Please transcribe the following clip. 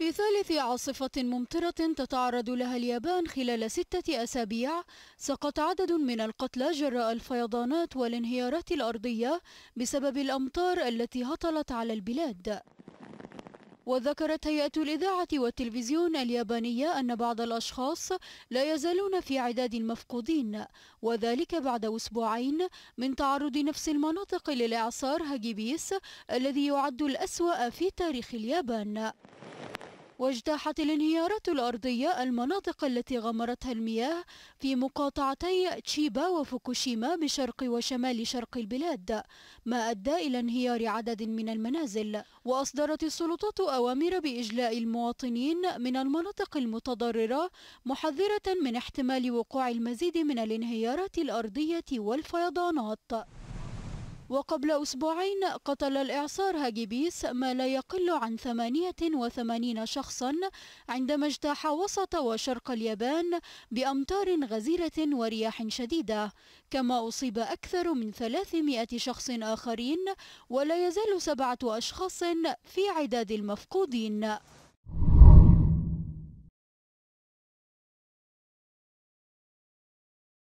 في ثالث عاصفة ممطرة تتعرض لها اليابان خلال ستة أسابيع سقط عدد من القتلى جراء الفيضانات والانهيارات الأرضية بسبب الأمطار التي هطلت على البلاد وذكرت هيئة الإذاعة والتلفزيون اليابانية أن بعض الأشخاص لا يزالون في عداد المفقودين وذلك بعد أسبوعين من تعرض نفس المناطق للإعصار هاجيبيس الذي يعد الأسوأ في تاريخ اليابان واجتاحت الانهيارات الأرضية المناطق التي غمرتها المياه في مقاطعتي تشيبا وفوكوشيما بشرق وشمال شرق البلاد ما أدى إلى انهيار عدد من المنازل وأصدرت السلطات أوامر بإجلاء المواطنين من المناطق المتضررة محذرة من احتمال وقوع المزيد من الانهيارات الأرضية والفيضانات وقبل أسبوعين قتل الإعصار هاجيبيس ما لا يقل عن 88 شخصا عندما اجتاح وسط وشرق اليابان بأمطار غزيرة ورياح شديدة كما أصيب أكثر من 300 شخص آخرين ولا يزال سبعة أشخاص في عداد المفقودين